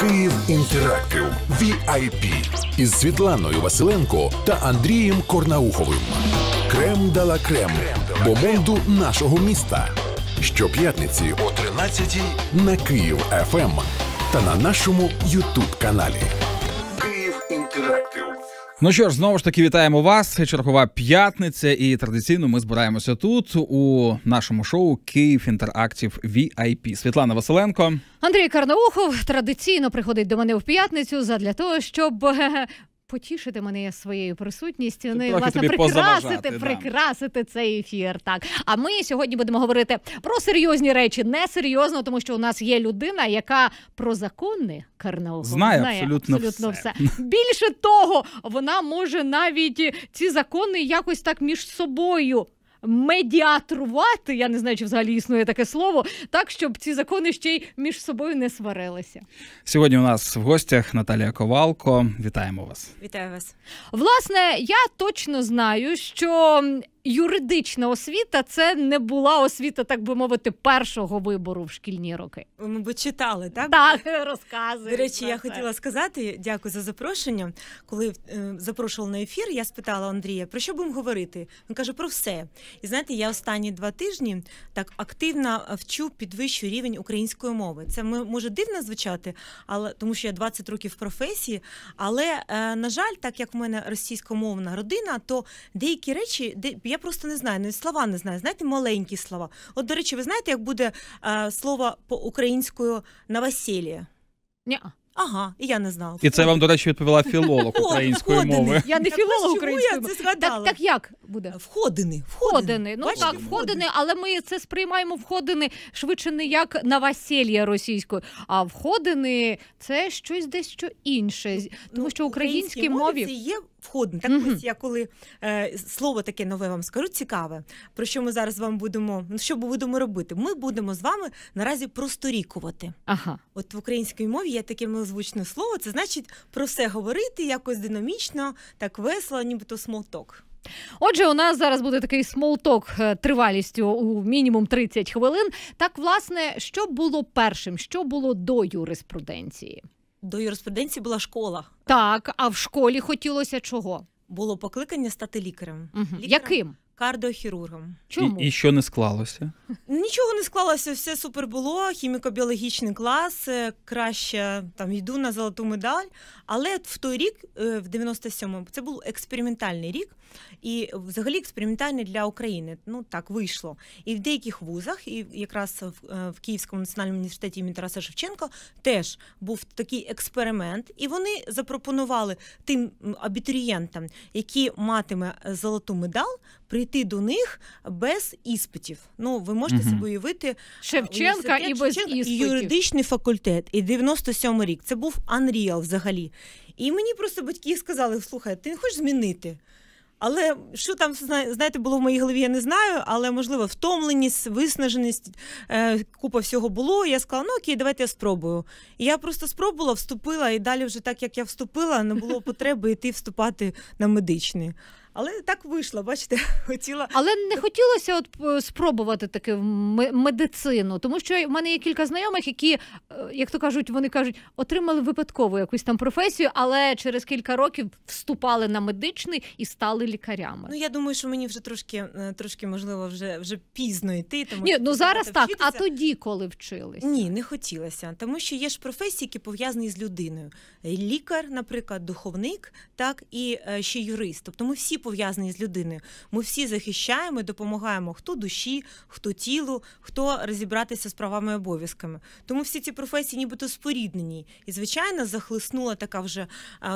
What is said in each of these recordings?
Київ інтерактив VIP із Світланою Василенко та Андрієм Корнауховим. Крем дала крем до бонду нашого міста. Щоп'ятниці о 13 на Київ ФМ ем та на нашому Ютуб каналі. Ну що ж, знову ж таки вітаємо вас. Чергова п'ятниця, і традиційно ми збираємося тут у нашому шоу Київ Інтерактів VIP. Світлана Василенко. Андрій Карнаухов традиційно приходить до мене в п'ятницю задля того, щоб Потішити мене своєю присутністю, ну власне прикрасити да. цей ефір. Так а ми сьогодні будемо говорити про серйозні речі, не серйозно, тому що у нас є людина, яка про закони карнаугу знає, знає абсолютно, абсолютно все. все. Більше того, вона може навіть ці закони якось так між собою медіатрувати. Я не знаю, чи взагалі існує таке слово, так щоб ці закони ще й між собою не сварилися. Сьогодні у нас в гостях Наталія Ковалко. Вітаємо вас! Вітаю вас! Власне, я точно знаю, що юридична освіта це не була освіта, так би мовити, першого вибору в шкільні роки. Ну, ми би читали, так? Так, розкази. До речі, я це. хотіла сказати, дякую за запрошення. Коли е, запрошувала на ефір, я спитала Андрія, про що будемо говорити? Він каже, про все. І знаєте, я останні два тижні так активно вчу підвищу рівень української мови. Це може дивно звучати, але тому що я 20 років в професії. Але е, на жаль, так як в мене російськомовна родина, то деякі речі, де я просто не знаю, ну і слова не знаю. Знаєте, маленькі слова. От, до речі, ви знаєте, як буде е, слово по українською новосілля? Ні. Ага, і я не знала. І це вам, до речі, відповіла філолог української мови. Я не ну філолог української мови. Так, як буде? Входини. Входини. Ну так, входини, але ми це сприймаємо входини швидше не як новосілля російською, а входини це щось дещо інше. Ну, Тому що в українській мові входно. Так mm-hmm. ось я коли е, слово таке нове вам скажу, цікаве, про що ми зараз вам будемо, ну що ми будемо робити? Ми будемо з вами наразі просторікувати. Ага. От в українській мові є таке милозвучне слово, це значить про все говорити якось динамічно, так весело, нібито смолток. Отже, у нас зараз буде такий смолток е, тривалістю у мінімум 30 хвилин. Так, власне, що було першим, що було до юриспруденції? До юриспруденції була школа. Так, а в школі хотілося чого? Було покликання стати лікарем. Угу. лікарем. Яким? кардіохірургом. Чому? І, і що не склалося? Нічого не склалося, все супер було. Хіміко-біологічний клас, е, краще там йду на золоту медаль. Але в той рік, е, в 97-му, це був експериментальний рік, і взагалі експериментальний для України. Ну так вийшло. І в деяких вузах, і якраз в е, Київському національному університеті імені Тараса Шевченка теж був такий експеримент, і вони запропонували тим абітурієнтам, які матиме золоту медаль прийти до них без іспитів. Ну ви можете угу. собі уявити е, Шевченка і без Шевченка, іспитів. І юридичний факультет. І 97 рік це був Unreal взагалі. І мені просто батьки сказали: слухай, ти не хочеш змінити. Але що там знаєте, було в моїй голові, я не знаю, але можливо втомленість, виснаженість, е, купа всього було. я сказала, ну окей, давайте я спробую. І я просто спробувала, вступила, і далі, вже так як я вступила, не було потреби йти вступати на медичний. Але так вийшло, бачите, хотіла. Але не хотілося от е, спробувати таке медицину, тому що в мене є кілька знайомих, які, е, як то кажуть, вони кажуть, отримали випадкову якусь там професію, але через кілька років вступали на медичний і стали лікарями. Ну я думаю, що мені вже трошки е, трошки можливо вже вже пізно йти. Тому ні, ну зараз так. Вчитися. А тоді, коли вчилися? Ні, не хотілося, тому що є ж професії, які пов'язані з людиною. Лікар, наприклад, духовник, так і ще юрист. Тобто ми всі пов'язаний з людиною. Ми всі захищаємо, і допомагаємо хто душі, хто тілу, хто розібратися з правами і обов'язками. Тому всі ці професії, нібито споріднені. І звичайно, захлиснула така вже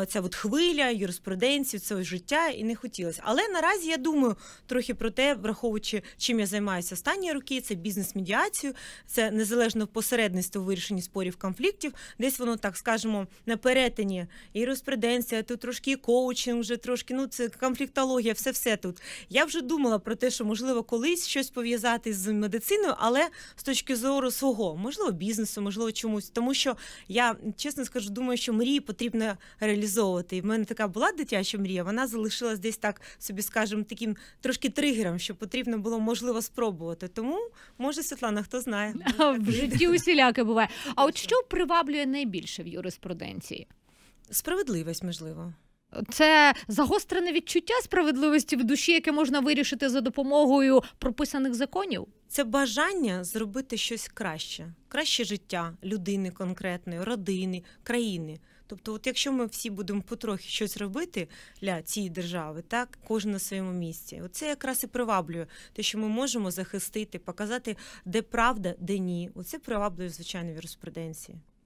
ця от хвиля, юриспруденцію, це життя, і не хотілося. Але наразі я думаю трохи про те, враховуючи, чим я займаюся останні роки, це бізнес-медіацію, це незалежно посередництво у вирішенні спорів конфліктів. Десь воно так скажемо на перетині юриспруденція, тут трошки коучинг, вже трошки ну це конфлікт косметологія, все все тут. Я вже думала про те, що можливо колись щось пов'язати з медициною, але з точки зору свого, можливо, бізнесу, можливо, чомусь, тому що я чесно скажу, думаю, що мрії потрібно реалізовувати. І в мене така була дитяча мрія. Вона залишилась десь так собі, скажімо, таким трошки тригером, що потрібно було можливо спробувати. Тому може Світлана, хто знає в житті усіляке буває. А от що приваблює найбільше в юриспруденції? Справедливість можливо. Це загострене відчуття справедливості в душі, яке можна вирішити за допомогою прописаних законів. Це бажання зробити щось краще, краще життя людини конкретної, родини, країни. Тобто, от якщо ми всі будемо потрохи щось робити для цієї держави, так кожен на своєму місці, оце якраз і приваблює те, що ми можемо захистити, показати де правда, де ні. Оце приваблює звичайно вірус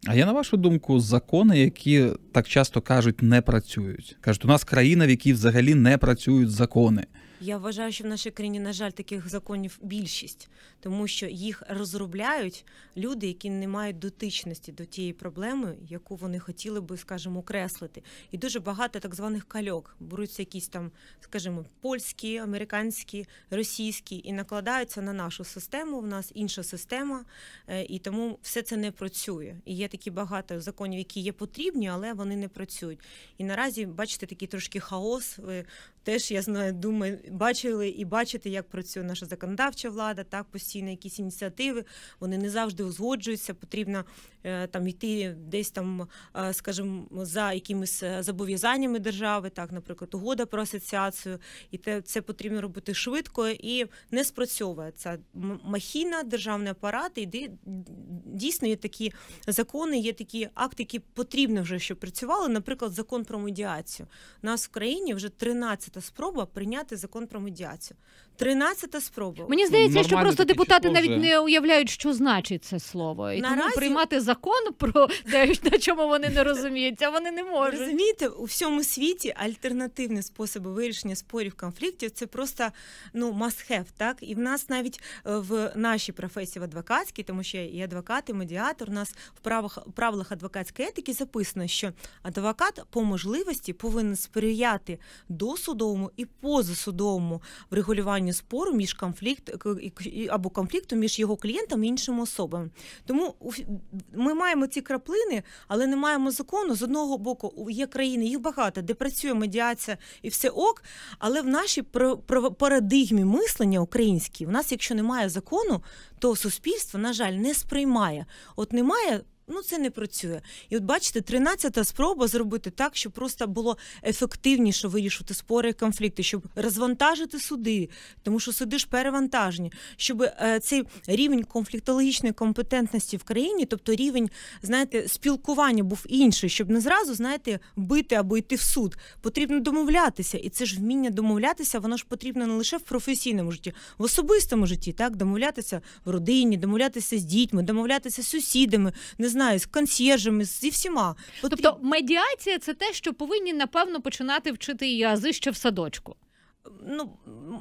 а я на вашу думку, закони, які так часто кажуть, не працюють. Кажуть, у нас країна, в якій взагалі не працюють закони. Я вважаю, що в нашій країні, на жаль, таких законів більшість, тому що їх розробляють люди, які не мають дотичності до тієї проблеми, яку вони хотіли би, скажімо, окреслити. І дуже багато так званих кальок беруться якісь там, скажімо, польські, американські, російські, і накладаються на нашу систему. В нас інша система, е, і тому все це не працює. І є такі багато законів, які є потрібні, але вони не працюють. І наразі бачите такий трошки хаос. Теж я знаю, думаю, бачили і бачите, як працює наша законодавча влада, так постійно якісь ініціативи. Вони не завжди узгоджуються. Потрібно е, там йти десь там, е, скажімо, за якимись е, зобов'язаннями держави, так, наприклад, угода про асоціацію, і те це потрібно робити швидко і не спрацьовує ця махіна, державний апарат, і дійсно є такі закони, є такі акти, які потрібно вже щоб працювали. Наприклад, закон про медіацію. У Нас в країні вже 13 та спроба прийняти закон про медіацію. Тринадцята спроба. Мені здається, Нормально що просто депутати навіть вже. не уявляють, що значить це слово. І тому приймати закон про те, на чому вони не розуміються, вони не можуть. Розумієте, у всьому світі альтернативні способи вирішення спорів конфліктів це просто ну must have, так і в нас навіть е, в нашій професії в адвокатській, тому що я і адвокат, і медіатор. У нас в правах правилах адвокатської етики записано, що адвокат по можливості повинен сприяти досудовому і позасудовому врегулюванню рівні спору між конфлікт або конфлікту між його клієнтом і іншим особами. Тому ми маємо ці краплини, але не маємо закону. З одного боку є країни, їх багато, де працює медіація і все ок. Але в нашій парадигмі мислення українській, в нас, якщо немає закону, то суспільство, на жаль, не сприймає. От немає ну це не працює. І от бачите, 13-та спроба зробити так, щоб просто було ефективніше вирішувати спори і конфлікти, щоб розвантажити суди, тому що суди ж перевантажені, щоб е, цей рівень конфліктологічної компетентності в країні, тобто рівень, знаєте, спілкування був інший, щоб не зразу знаєте бити або йти в суд. Потрібно домовлятися, і це ж вміння домовлятися, воно ж потрібно не лише в професійному житті, в особистому житті, так домовлятися в родині, домовлятися з дітьми, домовлятися з сусідами, не знаю знаю, з консьєржами, зі всіма. Потрібно. Тобто медіація це те, що повинні напевно починати вчити і ще в садочку. Ну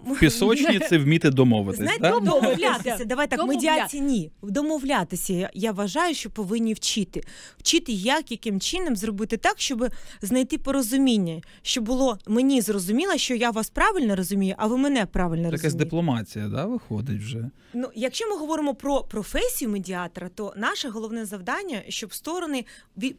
в пісочниці вміти домовитися. Домовлятися. Давай так медіації ні. Домовлятися. Я вважаю, що повинні вчити, вчити, як яким чином зробити так, щоб знайти порозуміння, щоб було мені зрозуміло, що я вас правильно розумію, а ви мене правильно розумієте. Якась дипломація, да, виходить вже. Ну, якщо ми говоримо про професію медіатора, то наше головне завдання, щоб сторони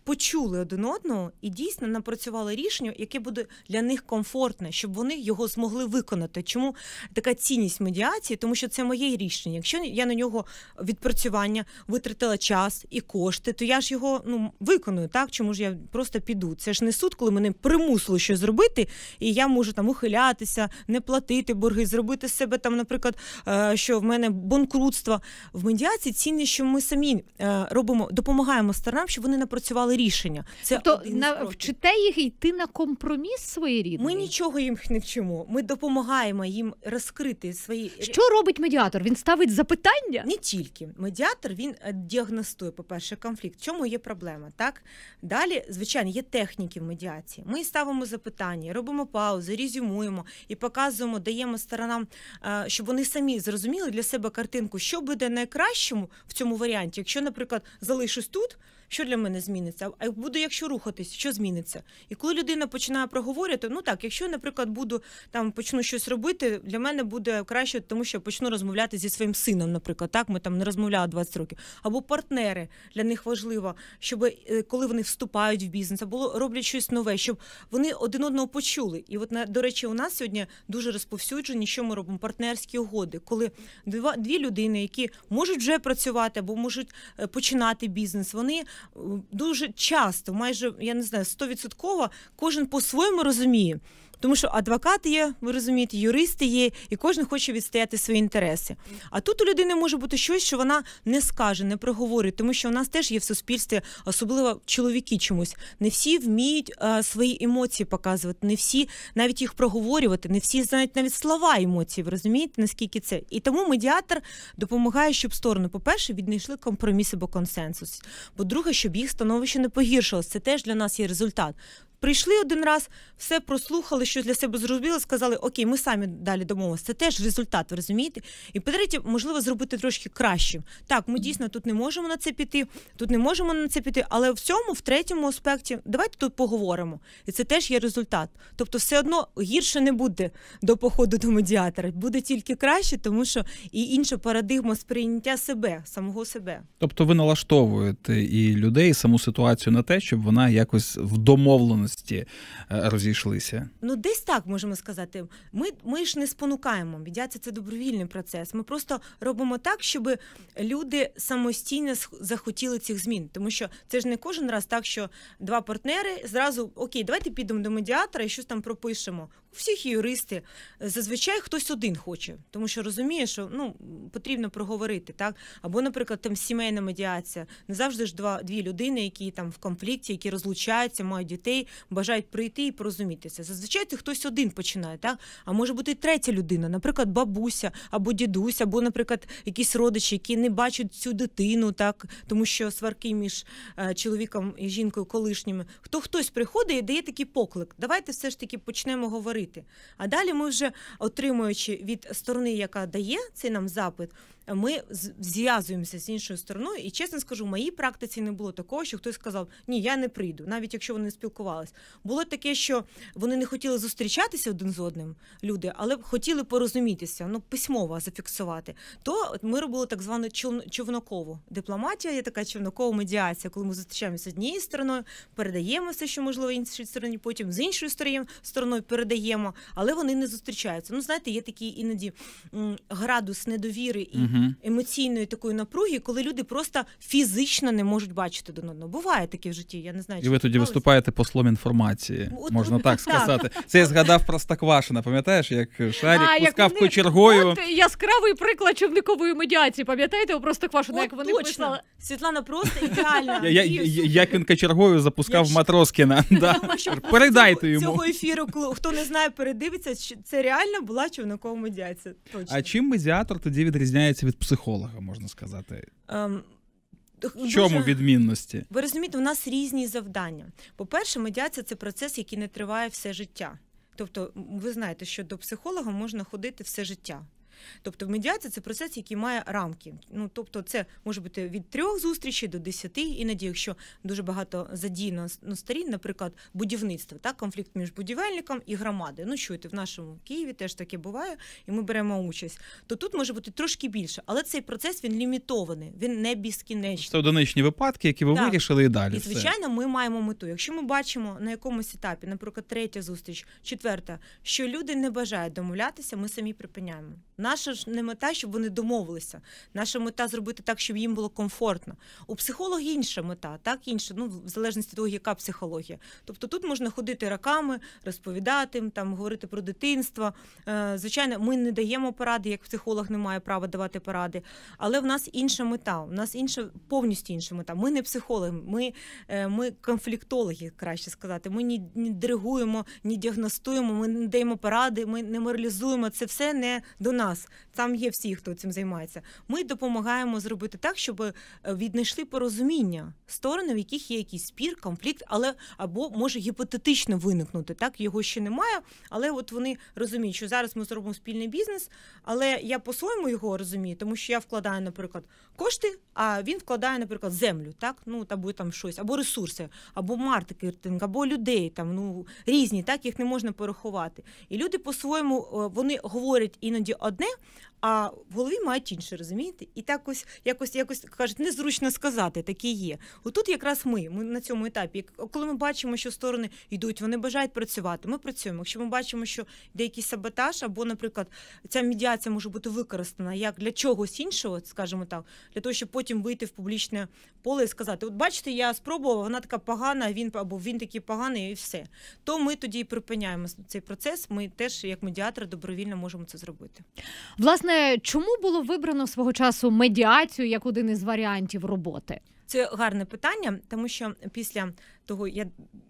почули один одного і дійсно напрацювали рішення, яке буде для них комфортне, щоб вони його змогли. Могли виконати. Чому така цінність медіації? Тому що це моє рішення. Якщо я на нього відпрацювання витратила час і кошти, то я ж його ну виконую. Так чому ж я просто піду? Це ж не суд, коли мене примусило щось зробити, і я можу там ухилятися, не платити борги, зробити себе там, наприклад, е, що в мене банкрутство. В медіації цінні, що ми самі е, робимо, допомагаємо сторонам, щоб вони напрацювали рішення. Це тобто, на вчите їх йти на компроміс своєрідний? Ми нічого їм не вчимо. Ми ми допомагаємо їм розкрити свої що робить медіатор? Він ставить запитання? Не тільки медіатор він е, діагностує, по перше, конфлікт. В чому є проблема? Так далі, звичайно, є техніки в медіації. Ми ставимо запитання, робимо паузи, резюмуємо і показуємо, даємо сторонам, е, щоб вони самі зрозуміли для себе картинку, що буде найкращому в цьому варіанті, якщо, наприклад, залишусь тут. Що для мене зміниться? А буде, якщо рухатись, що зміниться? І коли людина починає проговорювати, ну так, якщо, наприклад, буду там почну щось робити, для мене буде краще, тому що почну розмовляти зі своїм сином, наприклад, так ми там не розмовляли 20 років. Або партнери для них важливо, щоб е, коли вони вступають в бізнес, або роблять щось нове, щоб вони один одного почули. І от на до речі, у нас сьогодні дуже розповсюджені, що ми робимо партнерські угоди, коли два дві людини, які можуть вже працювати або можуть е, починати бізнес, вони дуже часто, майже я не знаю, стовідсотково, кожен по-своєму розуміє, тому що адвокати є, ви розумієте, юристи є, і кожен хоче відстояти свої інтереси. А тут у людини може бути щось, що вона не скаже, не проговорить, тому що у нас теж є в суспільстві, особливо чоловіки чомусь. Не всі вміють а, е, свої емоції показувати, не всі навіть їх проговорювати, не всі знають навіть слова емоцій. Ви розумієте, наскільки це? І тому медіатор допомагає, щоб сторони, по-перше, віднайшли компроміс або консенсус. По-друге, щоб їх становище не погіршилось. Це теж для нас є результат. Прийшли один раз, все прослухали, щось для себе зробили, сказали, окей, ми самі далі домовимося. Це теж результат, ви розумієте? І по-третє, можливо, зробити трошки краще. Так, ми дійсно тут не можемо на це піти, тут не можемо на це піти, але в цьому, в третьому аспекті, давайте тут поговоримо. І це теж є результат. Тобто, все одно гірше не буде до походу до медіатора, буде тільки краще, тому що і інша парадигма сприйняття себе, самого себе. Тобто, ви налаштовуєте і людей і саму ситуацію на те, щоб вона якось в домовленості можливості е, розійшлися? Ну, десь так можемо сказати. Ми ми ж не спонукаємо. Медіація це добровільний процес. Ми просто робимо так, щоб люди самостійно захотіли цих змін, тому що це ж не кожен раз так, що два партнери зразу окей, давайте підемо до медіатора і щось там пропишемо. У всіх юристи зазвичай хтось один хоче, тому що розуміє, що ну потрібно проговорити так. Або, наприклад, там сімейна медіація. Не завжди ж два дві людини, які там в конфлікті, які розлучаються, мають дітей бажають прийти і порозумітися. Зазвичай це хтось один починає, так а може бути третя людина, наприклад, бабуся або дідусь, або, наприклад, якісь родичі, які не бачать цю дитину, так тому що сварки між е, чоловіком і жінкою колишніми. Хто хтось приходить і дає такий поклик. Давайте все ж таки почнемо говорити. А далі ми вже отримуючи від сторони, яка дає цей нам запит ми зв'язуємося з іншою стороною. І чесно скажу, в моїй практиці не було такого, що хтось сказав, ні, я не прийду, навіть якщо вони спілкувалися. Було таке, що вони не хотіли зустрічатися один з одним люди, але хотіли порозумітися, ну письмово зафіксувати. То ми робили так звану човнокову дипломатія. Є така човнокова медіація, коли ми зустрічаємося з однією стороною, передаємо все, що можливо іншій стороні, потім з іншою стороною передаємо, але вони не зустрічаються. Ну знаєте, є такий іноді градус недовіри і емоційної такої напруги, коли люди просто фізично не можуть бачити один одного. Буває таке в житті. Я не знаю, чи і ви тоді виступаєте послом інформації. От, можна от, так, так сказати. Це я згадав про Пам'ятаєш, як шарік а, пускав вони... кочергою. От яскравий приклад човникової медіації. Пам'ятаєте про Стаквашина, як вони точно. писали? Світлана просто ідеальна. Я, я, як він кочергою запускав я... Матроскіна. Передайте йому цього ефіру. хто не знає, передивиться. Це реально була човникова медіація. А чим медіатор тоді відрізняється? рекомендації від психолога, можна сказати. Um... В чому Дуже... відмінності? Ви розумієте, у нас різні завдання. По-перше, медіація це процес, який не триває все життя. Тобто, ви знаєте, що до психолога можна ходити все життя. Тобто, медіація це процес, який має рамки. Ну тобто, це може бути від трьох зустрічей до десяти, іноді, якщо дуже багато задійно ну, сторін, наприклад, будівництво, так, конфлікт між будівельником і громадою. Ну що в нашому Києві теж таке буває, і ми беремо участь. То тут може бути трошки більше, але цей процес він лімітований, він не безкінечний. Це одиничні випадки, які ви так. вирішили і далі. І звичайно, ми маємо мету. Якщо ми бачимо на якомусь етапі, наприклад, третя зустріч, четверта, що люди не бажають домовлятися, ми самі припиняємо. Наша ж не мета, щоб вони домовилися. Наша мета зробити так, щоб їм було комфортно. У психолога інша мета, так інша, ну в залежності від того, яка психологія. Тобто тут можна ходити раками, розповідати їм, там, говорити про дитинство. Е, звичайно, ми не даємо поради, як психолог не має права давати поради. Але в нас інша мета. У нас інша повністю інша мета. Ми не психологи, ми е, ми конфліктологи, краще сказати. Ми ні ні диригуємо, ні діагностуємо, ми не даємо поради, ми не моралізуємо. Це все не до нас нас, там є всі, хто цим займається. Ми допомагаємо зробити так, щоб е, віднайшли порозуміння сторони, в яких є якийсь спір, конфлікт, але або може гіпотетично виникнути. Так його ще немає, але от вони розуміють, що зараз ми зробимо спільний бізнес, але я по-своєму його розумію, тому що я вкладаю, наприклад, кошти, а він вкладає, наприклад, землю, так ну або там щось, або ресурси, або маркетинг, або людей там ну різні, так їх не можна порахувати. І люди по-своєму е, вони говорять іноді одне, а в голові мають інше, розумієте? І так ось якось якось кажуть, незручно сказати, такі є. Отут якраз ми, ми на цьому етапі, коли ми бачимо, що сторони йдуть, вони бажають працювати. Ми працюємо. Якщо ми бачимо, що деякий саботаж, або, наприклад, ця медіація може бути використана як для чогось іншого, скажімо так, для того, щоб потім вийти в публічне поле і сказати: От бачите, я спробував, вона така погана, він або він такий поганий, і все. То ми тоді і припиняємо цей процес. Ми теж, як медіатор добровільно можемо це зробити. Власне, чому було вибрано свого часу медіацію як один із варіантів роботи? Це гарне питання, тому що після того, я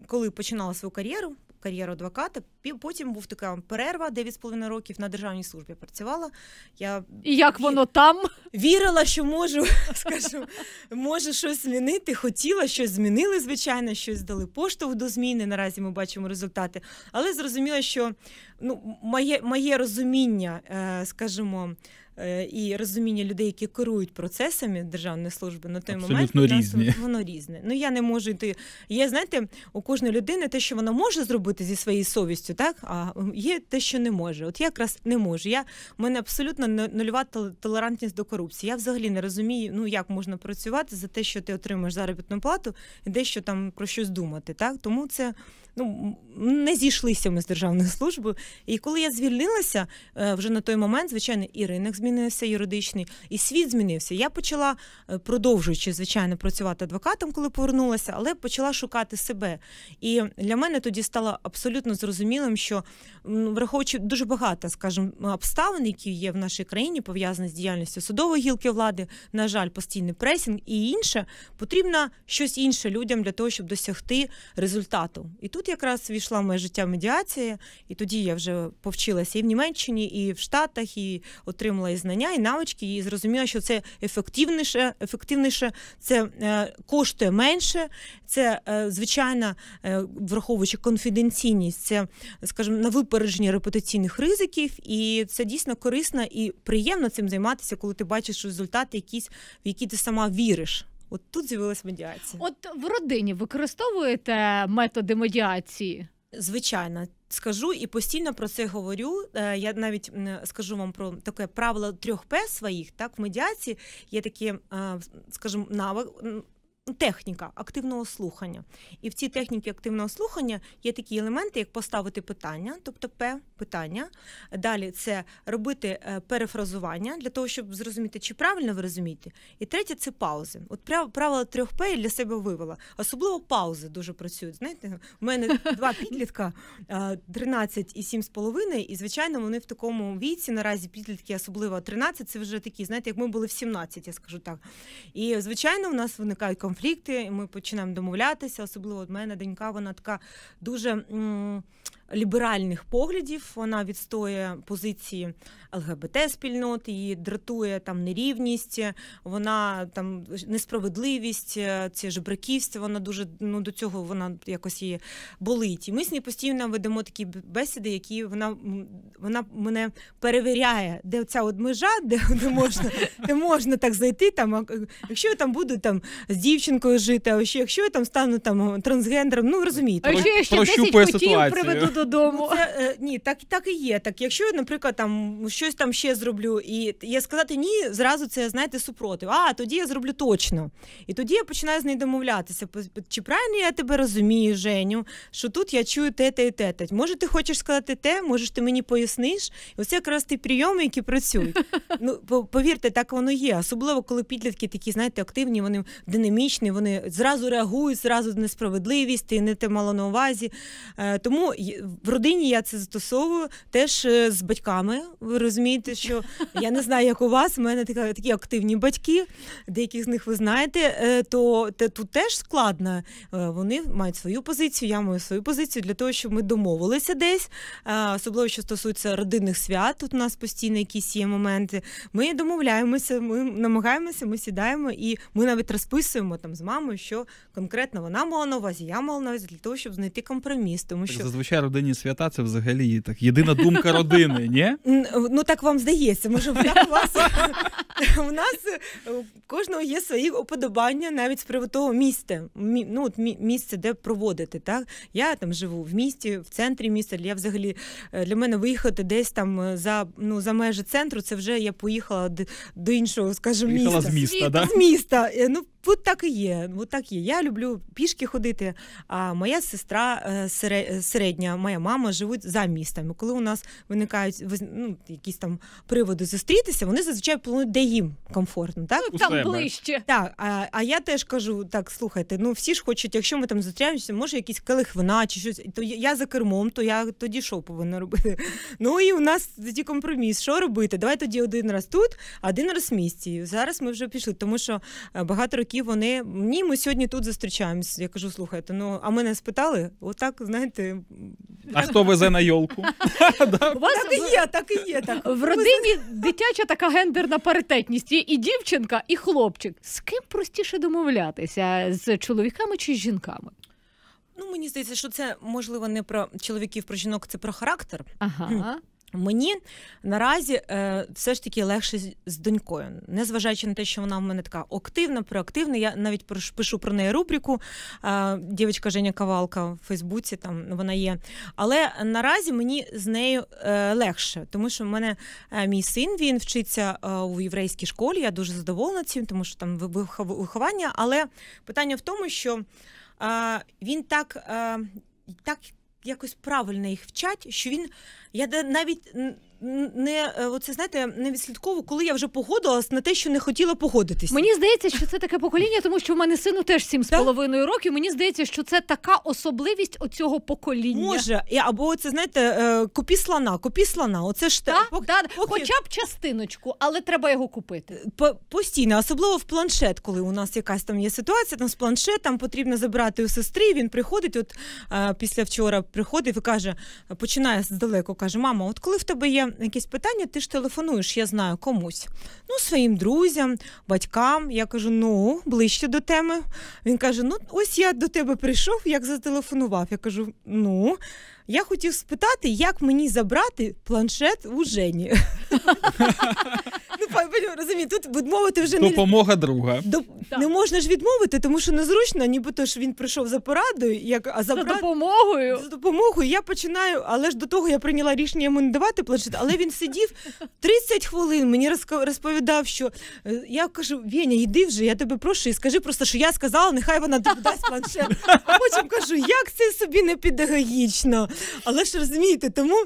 коли починала свою кар'єру, кар'єру адвоката. Потім був така перерва 9,5 років на державній службі. Працювала. Я і як воно там вірила, що можу, скажу, можу щось змінити. Хотіла щось змінили, звичайно, щось дали поштовх до зміни. Наразі ми бачимо результати. Але зрозуміла, що ну моє моє розуміння, е, скажімо, Е, і розуміння людей, які керують процесами державної служби на той Абсолютно момент різні. воно різне. Ну я не можу йти. Є знаєте, у кожної людини те, що вона може зробити зі своєю совістю, так а є те, що не може. От я якраз не можу. Я в мене абсолютно нульова толерантність до корупції. Я взагалі не розумію, ну як можна працювати за те, що ти отримаєш заробітну плату, і дещо там про щось думати. Так тому це ну не зійшлися ми з державною службою. І коли я звільнилася е, вже на той момент, звичайно, і ринок змінився юридичний, і світ змінився. Я почала, е, продовжуючи звичайно, працювати адвокатом, коли повернулася, але почала шукати себе. І для мене тоді стало абсолютно зрозумілим, що враховуючи дуже багато, скажімо, обставин, які є в нашій країні, пов'язані з діяльністю судової гілки влади, на жаль, постійний пресінг і інше, потрібно щось інше людям для того, щоб досягти результату. І тут тут якраз війшла в моє життя медіація, і тоді я вже повчилася і в Німеччині, і в Штатах, і отримала і знання, і навички, і зрозуміла, що це ефективніше, ефективніше, це е, коштує менше, це е, звичайно, е, враховуючи конфіденційність, це, скажімо, на випередження репутаційних ризиків, і це дійсно корисно і приємно цим займатися, коли ти бачиш результати, якісь в які ти сама віриш. От тут з'явилась медіація. От в родині використовуєте методи медіації? Звичайно, скажу і постійно про це говорю. Е, я навіть скажу вам про таке правило трьох П своїх. Так в медіації є такі, е, скажімо, навик Техніка активного слухання. І в цій техніці активного слухання є такі елементи, як поставити питання, тобто П питання. Далі це робити е, перефразування для того, щоб зрозуміти, чи правильно ви розумієте. І третє це паузи. От правила трьох П я для себе вивела. Особливо паузи дуже працюють. Знаєте, в мене два підлітка 13 і 7,5, і звичайно, вони в такому віці наразі підлітки, особливо 13, це вже такі, знаєте, як ми були в 17, я скажу так. І звичайно, в нас виникають конфлікти конфлікти. Ми починаємо домовлятися. Особливо от мене донька, вона така дуже. М- ліберальних поглядів. Вона відстоює позиції ЛГБТ спільноти, її дратує там нерівність, вона там несправедливість, е, ці жебраківство. Вона дуже ну до цього вона якось її болить. І ми з нею постійно ведемо такі бесіди, які вона вона мене перевіряє, де ця от межа, де, де можна, де можна так зайти. Там якщо я там буду там з дівчинкою жити, а ще якщо я там стану там трансгендером, ну розумієте, а якщо я ще 10 котів приведу до додому. Ну, це, е, ні, так так і є. Так, якщо я, наприклад, там щось там ще зроблю, і я сказати ні, зразу це знаєте супротив. А тоді я зроблю точно. І тоді я починаю з нею домовлятися. Чи правильно я тебе розумію, Женю? Що тут я чую те, те і те, те. Може, ти хочеш сказати те, може ти мені поясниш? І ось якраз ті прийоми, які працюють. Ну повірте, так воно є. Особливо коли підлітки такі, знаєте, активні, вони динамічні, вони зразу реагують, зразу несправедливість, ти не те мало на увазі. Е, тому в родині я це застосовую теж е, з батьками. Ви розумієте, що я не знаю, як у вас, у мене такі, такі активні батьки, деяких з них ви знаєте, е, то те, тут теж складно. Е, вони мають свою позицію, я маю свою позицію для того, щоб ми домовилися десь, особливо що стосується родинних свят. Тут у нас постійно якісь є моменти. Ми домовляємося, ми намагаємося, ми сідаємо і ми навіть розписуємо там з мамою, що конкретно вона мала на увазі, я мала на увазі для того, щоб знайти компроміс, тому що зазвичай родині родині свята це взагалі так єдина думка родини, ні? Ну так вам здається, може у вас у нас е, кожного є свої уподобання навіть з приводу того місця. Ну от місце, де проводити. Так я там живу в місті, в центрі міста. Я взагалі е, для мене виїхати десь там е, за ну за межі центру. Це вже я поїхала до іншого, скажімо, міста. З міста, да? з міста. Ну От так і є. От так є. Я люблю пішки ходити. А моя сестра е, е, середня, моя мама живуть за містами. Коли у нас виникають ну, якісь там приводи зустрітися, вони зазвичай планують, де їм комфортно. Так там ближче. Так, а, а я теж кажу: так, слухайте, ну всі ж хочуть, якщо ми там зустрічаємося, може якісь калихвина чи щось. То я за кермом, то я тоді що повинна робити. Ну і у нас тоді компроміс. Що робити? Давай тоді один раз тут, один раз в місті. Зараз ми вже пішли, тому що е, багато років які вони ні, ми сьогодні тут зустрічаємось. Я кажу, слухайте, ну а мене спитали, отак, знаєте. А хто везе на йолку? Так і є, так і є. в родині дитяча така гендерна паритетність. Є і дівчинка, і хлопчик. З ким простіше домовлятися з чоловіками чи з жінками? Ну мені здається, що це можливо не про чоловіків, про жінок, це про характер. Ага. Мені наразі е, все ж таки легше з, з донькою, незважаючи на те, що вона в мене така активна, проактивна. Я навіть пишу про неї рубрику е, дівчинка Женя Кавалка в Фейсбуці. Там вона є. Але наразі мені з нею е, легше, тому що в мене е, мій син він вчиться е, у єврейській школі. Я дуже задоволена цим, тому що там виховання. Але питання в тому, що е, він так. Так якось правильно їх вчать, що він я навіть не е, оце знаєте, не відслідково, коли я вже погодилась на те, що не хотіла погодитись. Мені здається, що це таке покоління, тому що в мене сину теж сім з половиною років. Мені здається, що це така особливість оцього покоління. Може, або це знаєте, е, купі слона, купі слона. Оце ж та, поки, та поки... хоча б частиночку, але треба його купити. Е, постійно, особливо в планшет, коли у нас якась там є ситуація, там з планшетом потрібно забрати у сестри. Він приходить, от після вчора приходив і каже, починає здалеку, каже: Мама, от коли в тебе є якісь питання, ти ж телефонуєш, я знаю, комусь. Ну, своїм друзям, батькам. Я кажу, ну, ближче до теми. Він каже: Ну, ось я до тебе прийшов, як зателефонував. Я кажу, ну. Я хотів спитати, як мені забрати планшет у Жені. розумієте, тут відмовити вже допомога друга. Не можна ж відмовити, тому що незручно, нібито ж він прийшов за порадою, як а за допомогою за допомогою. Я починаю, але ж до того я прийняла рішення йому не давати планшет, але він сидів 30 хвилин. Мені розповідав, що е, я кажу: Веня, йди вже, я тебе прошу і скажи просто, що я сказала, нехай вона дасть планшет. А потім кажу, як це собі не педагогічно. Але ж розумієте, тому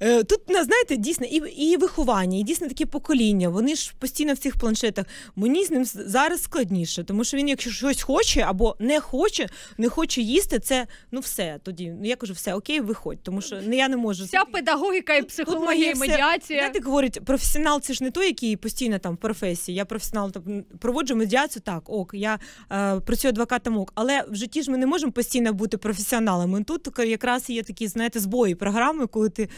е, тут знаєте, дійсно і і виховання, і дійсно таке покоління. Вони вони постійно в цих планшетах. Мені з ним зараз складніше, тому що він, якщо щось хоче або не хоче, не хоче їсти, це ну все тоді. Ну я кажу, все окей, виходь, тому що не я не можу Вся педагогіка і психологія, і медіація. Знаєте, говорить, професіонал це ж не той, який постійно там в професії. Я професіонал там проводжу медіацію. Так, ок, я е, працюю адвокатом ок, але в житті ж ми не можемо постійно бути професіоналами. Тут якраз є такі, знаєте, збої програми, коли ти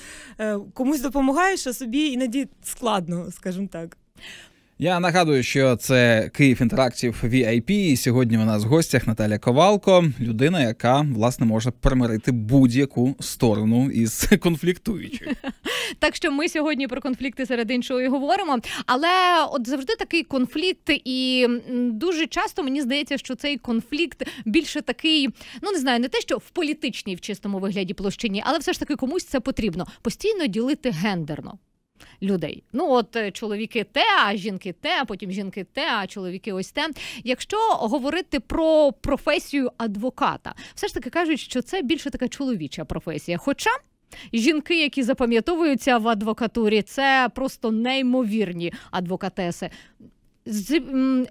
е, комусь допомагаєш, а собі іноді складно, скажімо так. Я нагадую, що це Київ інтерактів VIP, і Сьогодні у нас в гостях Наталя Ковалко, людина, яка власне може примирити будь-яку сторону із конфліктуючих. Так що ми сьогодні про конфлікти серед іншого і говоримо. Але от завжди такий конфлікт, і дуже часто мені здається, що цей конфлікт більше такий, ну не знаю, не те, що в політичній в чистому вигляді площині, але все ж таки комусь це потрібно постійно ділити гендерно людей. Ну от е, чоловіки те, а жінки те, а потім жінки те, а чоловіки ось те. Якщо говорити про професію адвоката, все ж таки кажуть, що це більше така чоловіча професія. Хоча жінки, які запам'ятовуються в адвокатурі, це просто неймовірні адвокатеси.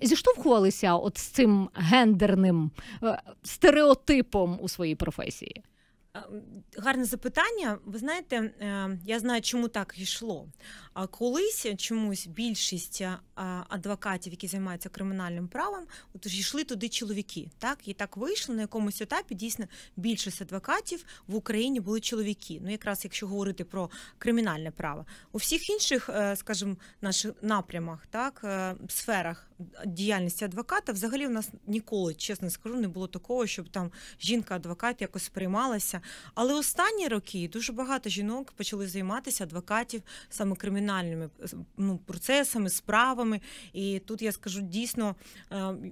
Зіштовхувалися от з цим гендерним е, стереотипом у своїй професії. Гарне запитання. Ви знаєте, е, я знаю, чому так йшло. А колись чомусь більшість е, адвокатів, які займаються кримінальним правом, отож йшли туди чоловіки. Так і так вийшло на якомусь етапі. Дійсно, більшість адвокатів в Україні були чоловіки. Ну, якраз якщо говорити про кримінальне право, у всіх інших, е, скажімо, наших напрямах, так е, сферах діяльності адвоката, взагалі у нас ніколи, чесно скажу, не було такого, щоб там жінка-адвокат якось сприймалася. Але останні роки дуже багато жінок почали займатися адвокатів саме кримінальними ну, процесами, справами справами. І тут я скажу дійсно,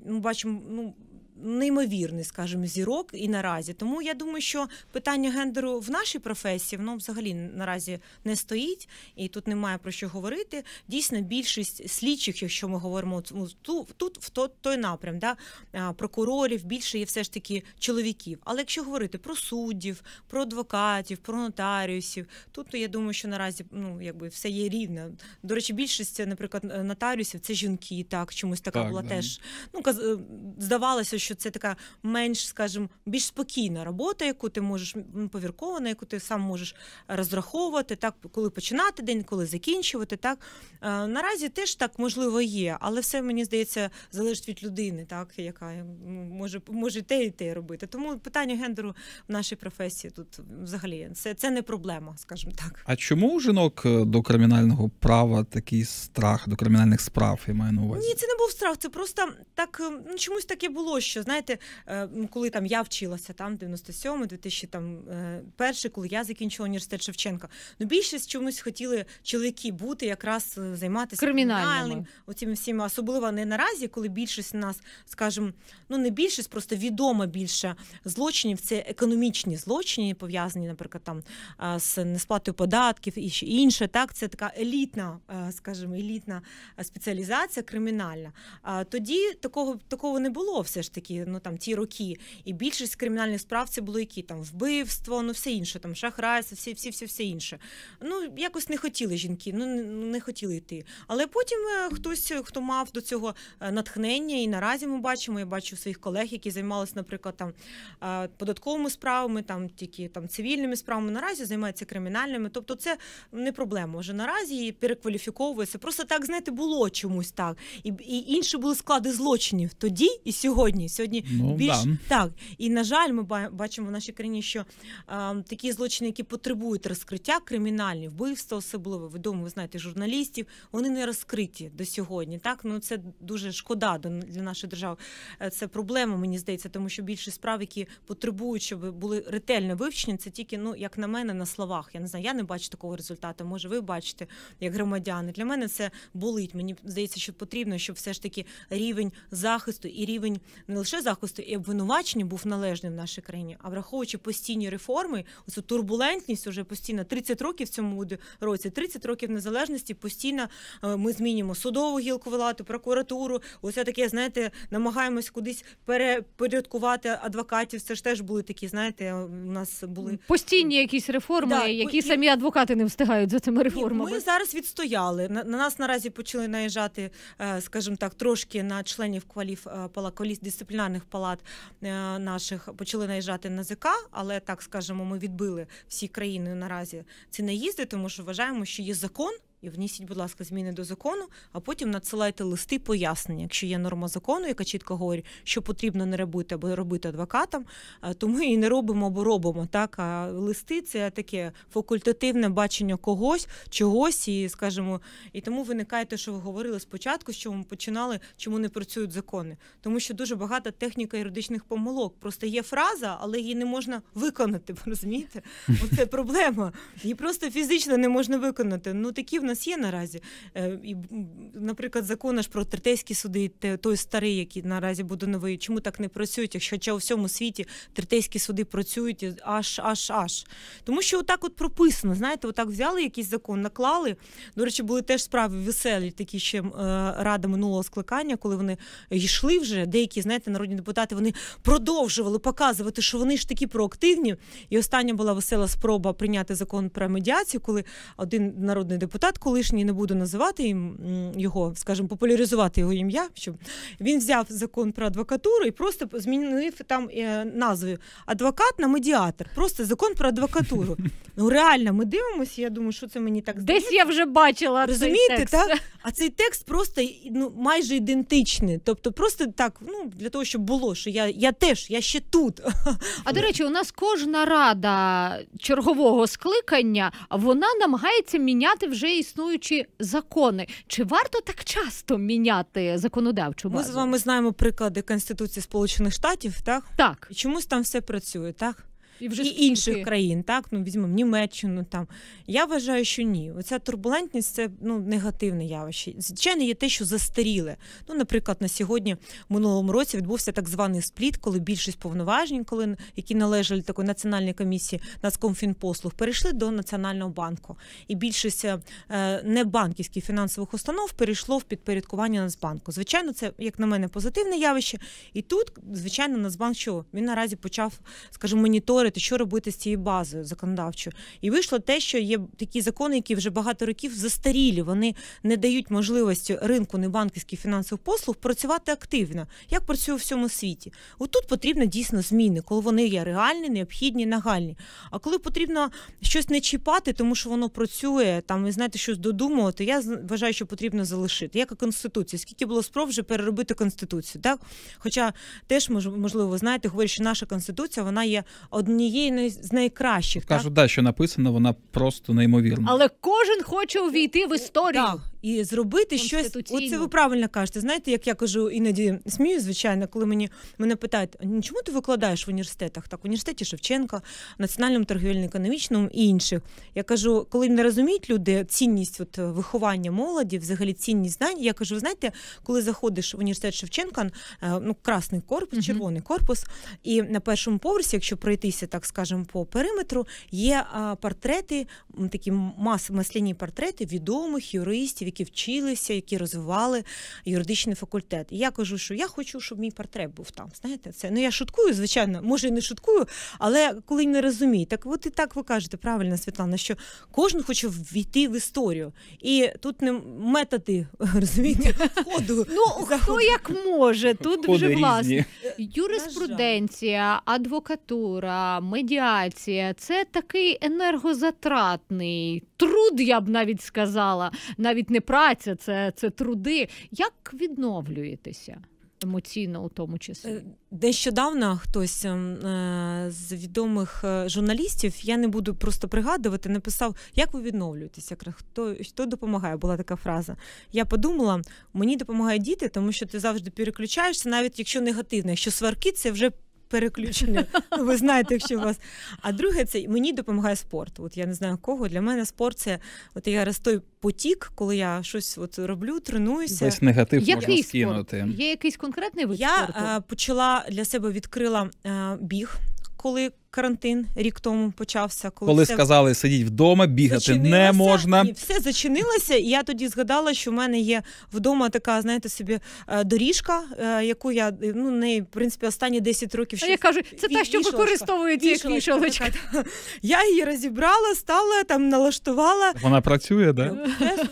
ну бачимо, ну неймовірний, скажімо, зірок і наразі. Тому я думаю, що питання гендеру в нашій професії воно взагалі наразі не стоїть, і тут немає про що говорити. Дійсно, більшість слідчих, якщо ми говоримо тут, в той напрям, да, прокурорів більше є все ж таки чоловіків. Але якщо говорити про суддів, про адвокатів, про нотаріусів, тут я думаю, що наразі ну якби все є рівне. До речі, більшість, наприклад, нотаріусів це жінки. Так чомусь така так, була да. теж ну е, здавалося, що це така менш, скажімо, більш спокійна робота, яку ти можеш повіркована, яку ти сам можеш розраховувати, так коли починати день, коли закінчувати. Так е, наразі теж так можливо є, але все мені здається залежить від людини, так яка може може те і те робити. Тому питання гендеру в нашій професії тут взагалі це, це не проблема, скажімо так. А чому у жінок е, до кримінального права такий страх до кримінальних справ? Я маю на увазі? Ні, це не був страх. Це просто так ем, Ну, чомусь таке було. що що знаєте, е, ну, коли там я вчилася, там 97 там е, перший, коли я закінчила університет Шевченка, ну більшість чомусь хотіли чоловіки бути, якраз е, займатися кримінальним оціми всім, особливо не наразі, коли більшість нас, скажімо, ну не більшість, просто відома більше злочинів. Це економічні злочини, пов'язані, наприклад, там з несплатою податків і інше. Так, це така елітна, скажімо, елітна спеціалізація кримінальна. А Тоді такого такого не було все ж таки такі, ну там ті роки. І більшість кримінальних справ це було які там вбивство, ну все інше, там шахрайство, всі, всі, всі, все інше. Ну якось не хотіли жінки, ну не ну, хотіли йти. Але потім е, хтось, е, хто мав до цього е, натхнення, і наразі ми бачимо. Я бачу своїх колег, які займалися, наприклад, там податковими справами, там тільки там цивільними справами. Наразі займаються кримінальними. Тобто, це не проблема. Вже наразі перекваліфіковується. Просто так знаєте, було чомусь так, і і інші були склади злочинів тоді і сьогодні. Сьогодні ну, більш да. так. І на жаль, ми бачимо в нашій країні, що а, такі злочини, які потребують розкриття, кримінальні вбивства, особливо відомо, ви знаєте, журналістів, вони не розкриті до сьогодні. Так ну це дуже шкода для нашої держави. Е, це проблема, мені здається, тому що більше справ, які потребують, щоб були ретельно вивчені, це тільки ну як на мене на словах. Я не знаю, я не бачу такого результату. Може, ви бачите як громадяни. Для мене це болить. Мені здається, що потрібно, щоб все ж таки рівень захисту і рівень не лише захист і обвинувачення був належним в нашій країні, а враховуючи постійні реформи, оцю турбулентність уже постійно 30 років в цьому році, 30 років незалежності. Постійно е, ми змінюємо судову гілку влади, прокуратуру. Оце таке, знаєте, намагаємось кудись перепорядкувати адвокатів. Це ж теж були такі, знаєте, е, у нас були постійні якісь реформи, да, які і... самі адвокати не встигають за цими реформами. Ми зараз відстояли. На, на нас наразі почали наїжджати, е, скажімо так, трошки на членів кваліф коліс дисципліни ветеринарних палат е, наших почали наїжджати на ЗК, але так скажемо, ми відбили всі країни наразі ці наїзди, тому що вважаємо, що є закон і внісіть, будь ласка, зміни до закону, а потім надсилайте листи пояснення, якщо є норма закону, яка чітко говорить, що потрібно не робити або робити адвокатам, то ми і не робимо, або робимо так. А листи це таке факультативне бачення когось, чогось, і скажімо, і тому виникає те, що ви говорили спочатку, що ми починали, чому не працюють закони, тому що дуже багато техніка юридичних помилок. Просто є фраза, але її не можна виконати. розумієте? Оце проблема. Її просто фізично не можна виконати. Ну такі в нас нас є наразі. Е, і, Наприклад, закони ж про третейські суди, той старий, який наразі буде новий, чому так не працюють? Якщо хоча у всьому світі третейські суди працюють аж аж аж. Тому що отак от прописано. Знаєте, отак взяли якийсь закон, наклали. До речі, були теж справи веселі, такі ще е, рада минулого скликання, коли вони йшли вже. Деякі, знаєте, народні депутати вони продовжували показувати, що вони ж такі проактивні. І остання була весела спроба прийняти закон про медіацію, коли один народний депутат колишній не буду називати їм його, скажімо, популяризувати його ім'я, щоб він взяв закон про адвокатуру і просто змінив там е, назву адвокат на медіатор. Просто закон про адвокатуру. Ну реально, ми дивимося. Я думаю, що це мені так здається. десь я вже бачила. Розумієте, цей текст. так? А цей текст просто ну майже ідентичний. Тобто, просто так, ну для того, щоб було, що я я теж, я ще тут. А до речі, у нас кожна рада чергового скликання вона намагається міняти вже і існуючі закони. Чи варто так часто міняти законодавчу базу? Ми з вами знаємо приклади Конституції Сполучених Штатів, так? Так. І чомусь там все працює, так? і вже і інших країн, так ну візьмемо Німеччину. Там я вважаю, що ні. Оця турбулентність це ну негативне явище. Звичайно, є те, що застаріле. Ну, наприклад, на сьогодні в минулому році відбувся так званий спліт, коли більшість повноважень, коли які належали такої національної комісії Нацкомфінпослуг, перейшли до національного банку, і більшість е, небанківських фінансових установ перейшло в підпорядкування Нацбанку. Звичайно, це як на мене позитивне явище, і тут звичайно Нацбанк що він наразі почав, скажімо, моніторити вирішувати, що робити з цією базою законодавчою. І вийшло те, що є такі закони, які вже багато років застарілі. Вони не дають можливості ринку небанківських фінансових послуг працювати активно, як працює у всьому світі. От тут потрібно дійсно зміни, коли вони є реальні, необхідні, нагальні. А коли потрібно щось не чіпати, тому що воно працює там і знаєте, щось додумувати, я вважаю, що потрібно залишити. Як і конституція, скільки було спроб вже переробити конституцію, так? Хоча теж можливо, знаєте, говорять, що наша конституція вона є одна однієї з найкращих. кажу, так? да, що написано, вона просто неймовірна. Але кожен хоче увійти в історію. Так, і зробити щось. Оце ви правильно кажете. Знаєте, як я кажу, іноді смію, звичайно, коли мені мене питають, чому ти викладаєш в університетах? Так, в університеті Шевченка, національному торгівельно-економічному і інших. Я кажу, коли не розуміють люди цінність от, виховання молоді, взагалі цінність знань. Я кажу, ви знаєте, коли заходиш в університет Шевченка, е, ну красний корпус, uh-huh. червоний корпус, і на першому поверсі, якщо пройтися, так скажемо, по периметру, є портрети, такі мас масляні портрети відомих юристів які вчилися, які розвивали юридичний факультет. І я кажу, що я хочу, щоб мій портрет був там. Знаєте, це ну я шуткую, звичайно, може і не шуткую, але коли не розумію, так от і так ви кажете правильно, Світлана, що кожен хоче війти в історію, і тут не методи розумієте, ходу. Ну хто як може, тут вже власне юриспруденція, адвокатура, медіація це такий енергозатратний труд, я б навіть сказала, навіть не праця, це, це труди. Як відновлюєтеся? Емоційно у тому числі е, нещодавно хтось ем, е, з відомих е, журналістів, я не буду просто пригадувати, написав, як ви відновлюєтеся, хто хто допомагає, була така фраза. Я подумала, мені допомагають діти, тому що ти завжди переключаєшся, навіть якщо негативне, якщо сварки, це вже переключення. ви знаєте, якщо у вас. А друге, це мені допомагає спорт. От я не знаю кого. Для мене спорт це от я раз той потік, коли я щось от роблю, тренуюся. Весь негатив Який можна скинути. Є якийсь конкретний вид я, спорту? Я е, почала для себе відкрила е, біг. Коли карантин рік тому почався, коли коли все... сказали сидіть вдома, бігати не можна. І все зачинилося. І я тоді згадала, що в мене є вдома така, знаєте, собі е, доріжка, е, яку я ну не в принципі останні 10 років. ще. А я кажу, це та що використовується як вішалочка. Я її розібрала, стала там, налаштувала. Вона працює, да?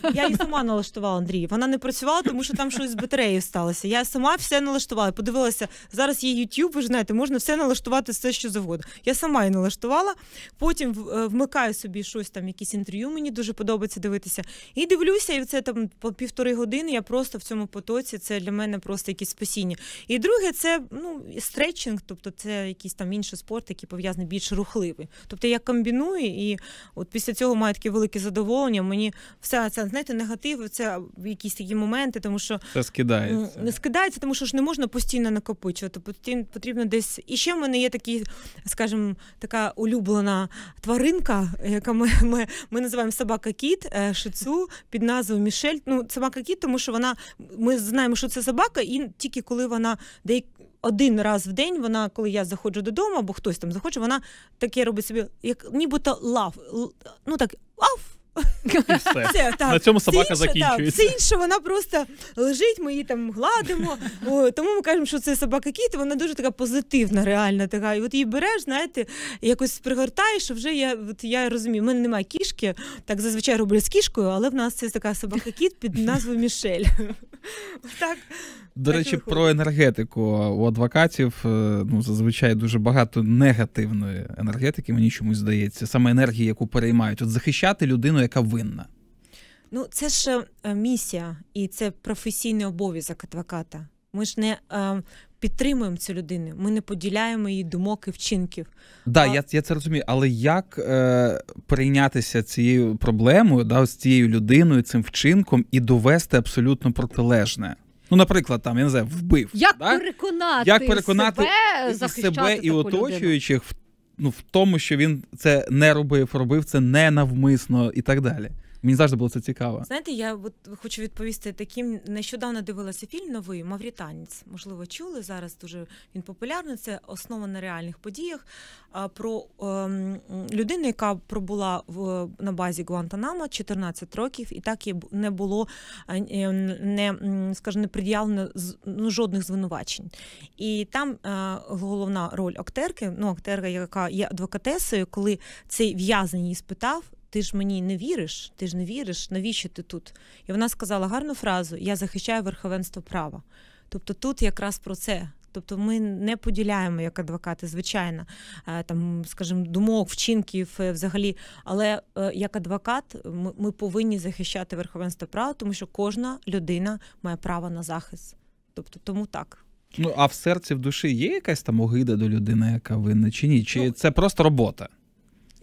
Ну, я її сама налаштувала, Андрій. Вона не працювала, тому що там щось з батареєю сталося. Я сама все налаштувала. Подивилася зараз. Є YouTube, ви ж знаєте, можна все налаштувати, все що завгодно. Я я сама її налаштувала. Потім е, вмикаю собі щось там, якісь інтерв'ю. Мені дуже подобається дивитися. І дивлюся, і це там по півтори години. Я просто в цьому потоці. Це для мене просто якісь спасіння. І друге, це ну стретчинг, тобто це якийсь там інший спорт, який пов'язаний більш рухливий. Тобто я комбіную і от після цього маю таке велике задоволення. Мені все це знаєте, негатив, це якісь такі моменти, тому що це скидається. Не скидається, тому що ж не можна постійно накопичувати. Потім потрібно десь і ще в мене є такі, скажімо така улюблена тваринка, яка ми ми, ми називаємо собака кіт е, шицу під назвою Мішель. Ну, собака кіт, тому що вона ми знаємо, що це собака, і тільки коли вона деяк. Один раз в день вона, коли я заходжу додому, або хтось там захоче, вона таке робить собі, як нібито лав, ну так аф. все. так. На цьому собака інше, закінчується. Все інше, вона просто лежить, ми її там гладимо. О, тому ми кажемо, що це собака кіт, вона дуже така позитивна, реальна. така. І от її береш, знаєте, якось пригортаєш, що вже я от я розумію, в мене немає кішки, так зазвичай роблю з кішкою, але в нас це така собака кіт під назвою Мішель. Так. До речі, про енергетику у адвокатів е, ну, зазвичай дуже багато негативної енергетики, мені чомусь здається, саме енергії, яку переймають. От захищати людину людину, яка винна. Ну, це ж е, місія, і це професійний обов'язок адвоката. Ми ж не е, підтримуємо цю людину, ми не поділяємо її думок і вчинків. Так, да, а... я я це розумію, але як е, прийнятися цією проблемою, да, з цією людиною, цим вчинком і довести абсолютно протилежне? Ну, наприклад, там я не знаю, вбив. Як да? переконати як переконати себе, і себе і оточуючих людину? ну, в тому, що він це не робив, робив це ненавмисно і так далі. Мені завжди було це цікаво. Знаєте, я от хочу відповісти таким. Нещодавно дивилася фільм новий Маврітанець. Можливо, чули зараз. Дуже він популярний. Це основа на реальних подіях. Про ем, людину, яка пробула в на базі Гуантанама 14 років, і так і не було е, не скажімо, не пред'явлено ну, жодних звинувачень. І там е, головна роль актерки, ну актерка, яка є адвокатесою, коли цей в'язень її спитав ти ж мені не віриш, ти ж не віриш, навіщо ти тут? І вона сказала гарну фразу: Я захищаю верховенство права. Тобто тут якраз про це. Тобто ми не поділяємо як адвокати, звичайно, е, там, скажімо, думок, вчинків е, взагалі. Але е, як адвокат ми повинні захищати верховенство права, тому що кожна людина має право на захист. Тобто, тому так. Ну а в серці в душі є якась там огида до людини, яка винна чи ні? Чи ну, це просто робота?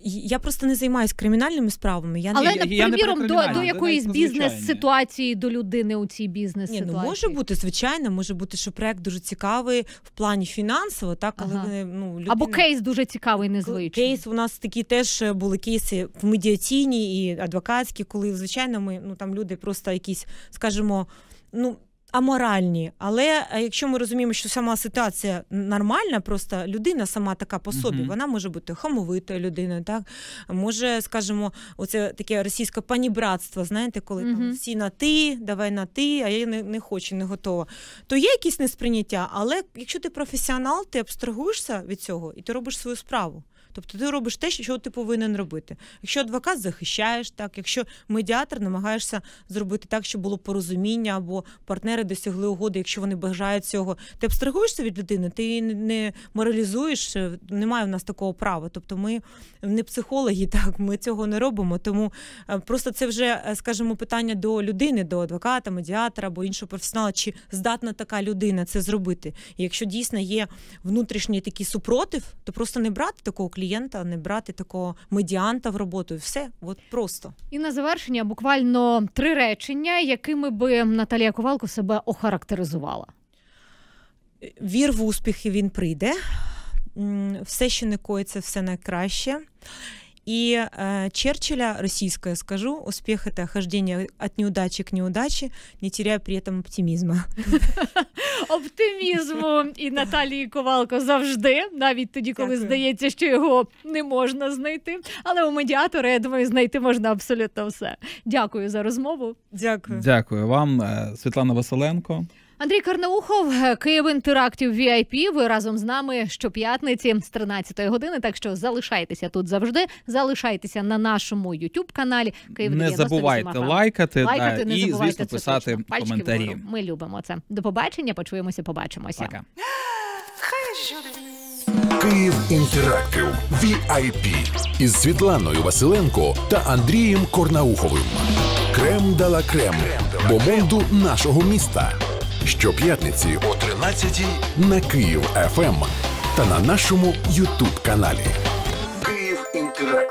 Я просто не займаюсь кримінальними справами. Я Але, не... наприміром, до до якоїсь бізнес-ситуації, до людини у цій бізнес ситуації ну може бути, звичайно, може бути, що проект дуже цікавий в плані фінансово, так коли ага. ну, людина... або кейс дуже цікавий, незвичний. Кейс у нас такі теж е, були кейси в медіаційній і адвокатській, коли звичайно ми ну там люди просто якісь, скажімо, ну аморальні. Але е, якщо ми розуміємо, що сама ситуація нормальна, просто людина сама така по собі, mm вона може бути хамовитою людиною, так може, скажімо, оце таке російське панібратство, знаєте, коли mm там всі на ти, давай на ти, а я не, не хочу, не готова. То є якісь несприйняття, але якщо ти професіонал, ти абстрагуєшся від цього і ти робиш свою справу. Тобто ти робиш те, що ти повинен робити. Якщо адвокат захищаєш, так якщо медіатор намагаєшся зробити так, щоб було порозуміння або партнери досягли угоди, якщо вони бажають цього, ти абстрагуєшся від людини, ти не моралізуєш, е, немає в нас такого права. Тобто, ми не психологи, так ми цього не робимо. Тому е, просто це вже, е, скажімо, питання до людини, до адвоката, медіатора або іншого професіонала, чи здатна така людина це зробити. І Якщо дійсно є внутрішній такий супротив, то просто не брати такого клієнта клієнта, не брати такого медіанта в роботу. Все от просто і на завершення буквально три речення, якими би Наталія Ковалко себе охарактеризувала. Вір в успіх і він прийде. Все, що не коїться, все найкраще. И э, Черчилля, российское скажу, успех — это хождение от неудачи к неудаче, не теряя при этом оптимизма. Оптимізму і Наталії Ковалко завжди, навіть тоді, коли Дякую. здається, що його не можна знайти. Але у медіатора, я думаю, знайти можна абсолютно все. Дякую за розмову. Дякую. Дякую вам, е, Світлана Василенко. Андрій Карнаухов, Київ інтерактів VIP. Ви разом з нами щоп'ятниці з 13-ї години. Так що залишайтеся тут завжди. Залишайтеся на нашому youtube каналі. Київ не забувайте лайкати, лайкати да, не і забувайте, звісно писати Пальчики коментарі. Вгору. Ми любимо це. До побачення. Почуємося. Побачимося. Пока. Київ інтерактив VIP із Світланою Василенко та Андрієм Корнауховим. Крем дала крем бо нашого міста щоп'ятниці о 13 на Київ ФМ ем та на нашому Ютуб каналі. Київ інтерактив.